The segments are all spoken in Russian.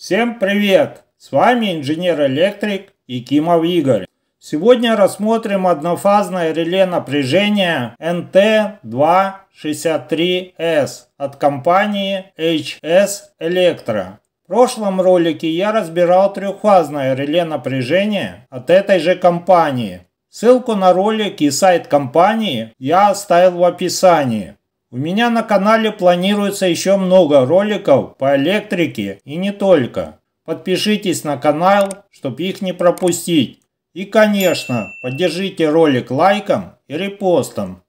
Всем привет! С вами инженер-электрик Якимов Игорь. Сегодня рассмотрим однофазное реле напряжения NT263S от компании HS Electro. В прошлом ролике я разбирал трехфазное реле напряжения от этой же компании. Ссылку на ролик и сайт компании я оставил в описании. У меня на канале планируется еще много роликов по электрике и не только. Подпишитесь на канал, чтобы их не пропустить. И, конечно, поддержите ролик лайком и репостом.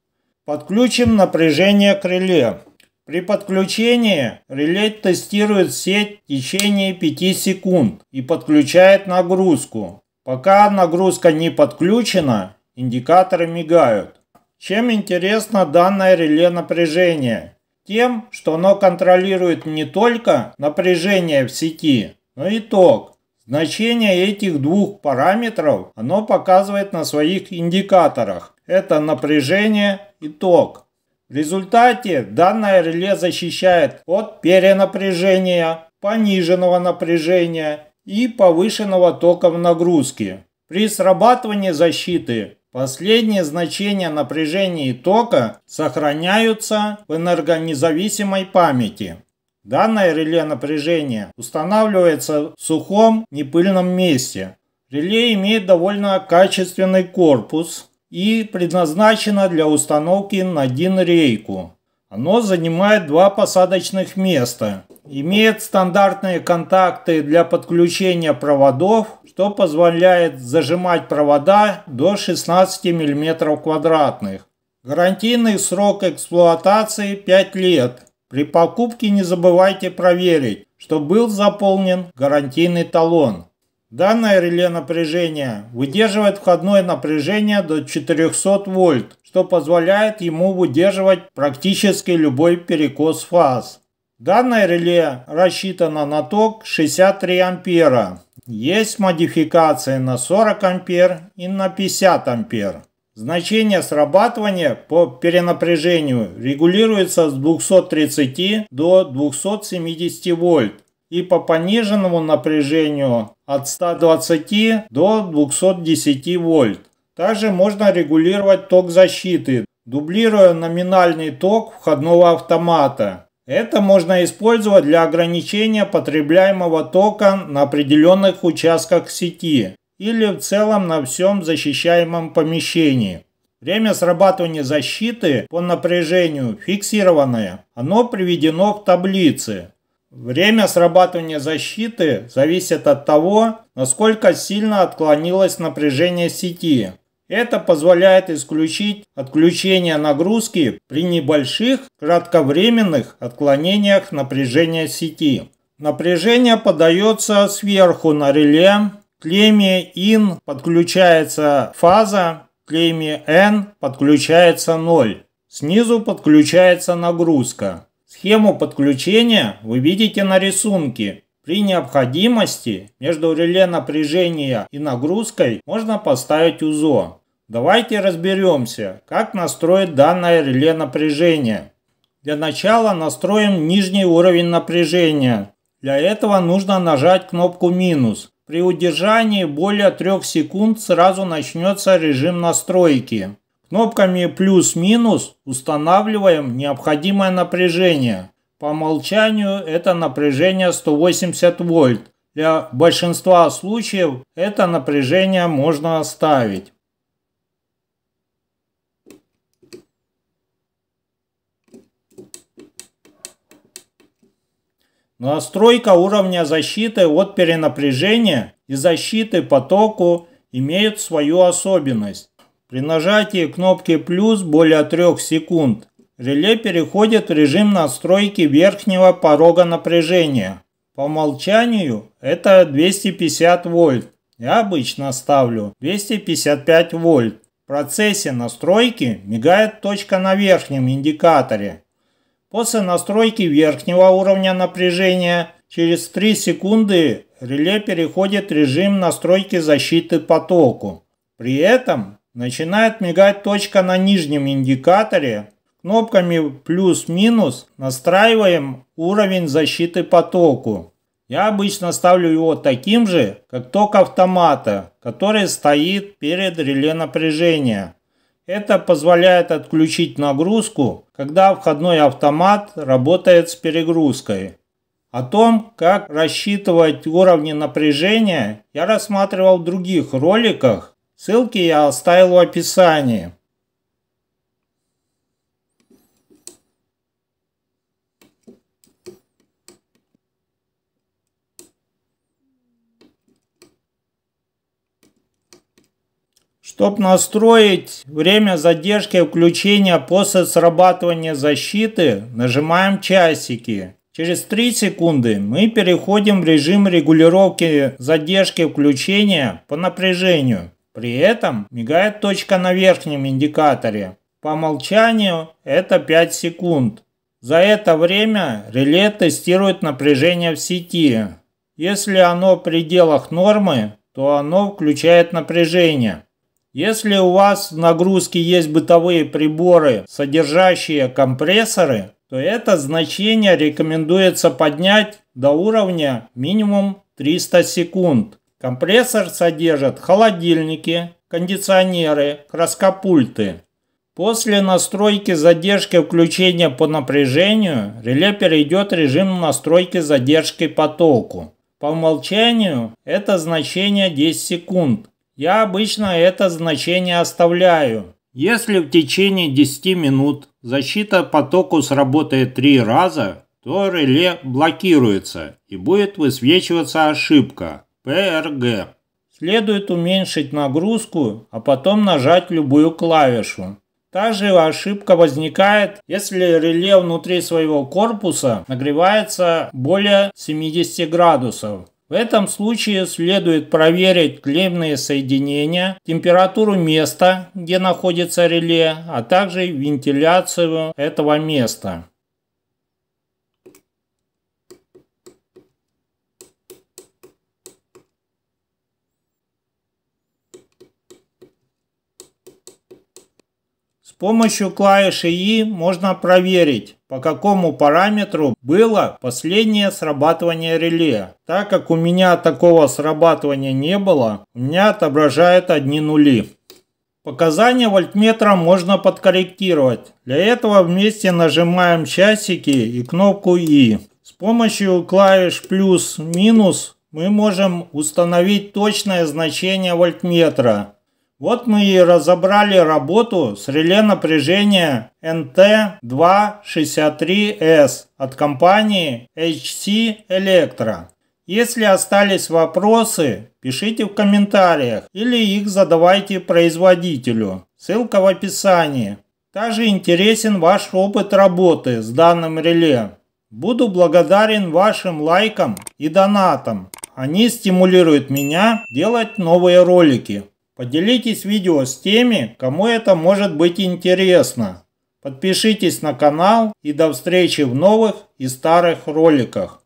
Подключим напряжение к реле. При подключении реле тестирует сеть в течение 5 секунд и подключает нагрузку. Пока нагрузка не подключена, индикаторы мигают. Чем интересно данное реле напряжения? Тем, что оно контролирует не только напряжение в сети, но и ток. Значение этих двух параметров оно показывает на своих индикаторах. Это напряжение и ток. В результате данное реле защищает от перенапряжения, пониженного напряжения и повышенного тока в нагрузке. При срабатывании защиты Последние значения напряжения и тока сохраняются в энергонезависимой памяти. Данное реле напряжения устанавливается в сухом непыльном месте. Реле имеет довольно качественный корпус и предназначено для установки на один рейку. Оно занимает два посадочных места имеет стандартные контакты для подключения проводов, что позволяет зажимать провода до 16 мм квадратных. Гарантийный срок эксплуатации 5 лет. При покупке не забывайте проверить, что был заполнен гарантийный талон. Данное реле напряжения выдерживает входное напряжение до 400 вольт, что позволяет ему выдерживать практически любой перекос фаз. Данное реле рассчитано на ток 63 ампера. Есть модификации на 40 ампер и на 50 ампер. Значение срабатывания по перенапряжению регулируется с 230 до 270 вольт и по пониженному напряжению от 120 до 210 вольт. Также можно регулировать ток защиты, дублируя номинальный ток входного автомата это можно использовать для ограничения потребляемого тока на определенных участках сети или в целом на всем защищаемом помещении. Время срабатывания защиты по напряжению фиксированное. Оно приведено в таблице. Время срабатывания защиты зависит от того, насколько сильно отклонилось напряжение сети. Это позволяет исключить отключение нагрузки при небольших кратковременных отклонениях напряжения сети. Напряжение подается сверху на реле. К клемме IN подключается фаза, к клемме N подключается 0. Снизу подключается нагрузка. Схему подключения вы видите на рисунке. При необходимости между реле напряжения и нагрузкой можно поставить УЗО. Давайте разберемся, как настроить данное реле напряжение. Для начала настроим нижний уровень напряжения. Для этого нужно нажать кнопку «минус». При удержании более 3 секунд сразу начнется режим настройки. Кнопками «плюс-минус» устанавливаем необходимое напряжение – по умолчанию это напряжение 180 вольт. Для большинства случаев это напряжение можно оставить. Настройка уровня защиты от перенапряжения и защиты потоку имеют свою особенность. При нажатии кнопки «плюс» более 3 секунд Реле переходит в режим настройки верхнего порога напряжения. По умолчанию это 250 вольт. Я обычно ставлю 255 вольт. В процессе настройки мигает точка на верхнем индикаторе. После настройки верхнего уровня напряжения через 3 секунды реле переходит в режим настройки защиты потоку. При этом начинает мигать точка на нижнем индикаторе Кнопками плюс-минус настраиваем уровень защиты потоку. Я обычно ставлю его таким же, как ток автомата, который стоит перед реле напряжения. Это позволяет отключить нагрузку, когда входной автомат работает с перегрузкой. О том, как рассчитывать уровни напряжения, я рассматривал в других роликах. Ссылки я оставил в описании. Чтобы настроить время задержки включения после срабатывания защиты, нажимаем часики. Через 3 секунды мы переходим в режим регулировки задержки включения по напряжению. При этом мигает точка на верхнем индикаторе. По умолчанию это 5 секунд. За это время реле тестирует напряжение в сети. Если оно в пределах нормы, то оно включает напряжение. Если у вас в нагрузке есть бытовые приборы, содержащие компрессоры, то это значение рекомендуется поднять до уровня минимум 300 секунд. Компрессор содержит холодильники, кондиционеры, краскопульты. После настройки задержки включения по напряжению реле перейдет в режим настройки задержки по По умолчанию это значение 10 секунд, я обычно это значение оставляю. Если в течение 10 минут защита потоку сработает три раза, то реле блокируется и будет высвечиваться ошибка PRG. Следует уменьшить нагрузку, а потом нажать любую клавишу. Та же ошибка возникает, если реле внутри своего корпуса нагревается более 70 градусов. В этом случае следует проверить клеевные соединения, температуру места, где находится реле, а также вентиляцию этого места. С помощью клавиши «И» можно проверить, по какому параметру было последнее срабатывание реле. Так как у меня такого срабатывания не было, у меня отображает одни нули. Показания вольтметра можно подкорректировать. Для этого вместе нажимаем часики и кнопку «И». С помощью клавиш «плюс», «минус» мы можем установить точное значение вольтметра. Вот мы и разобрали работу с реле напряжения NT263S от компании HC Electro. Если остались вопросы, пишите в комментариях или их задавайте производителю. Ссылка в описании. Также интересен ваш опыт работы с данным реле. Буду благодарен вашим лайкам и донатам. Они стимулируют меня делать новые ролики. Поделитесь видео с теми, кому это может быть интересно. Подпишитесь на канал и до встречи в новых и старых роликах.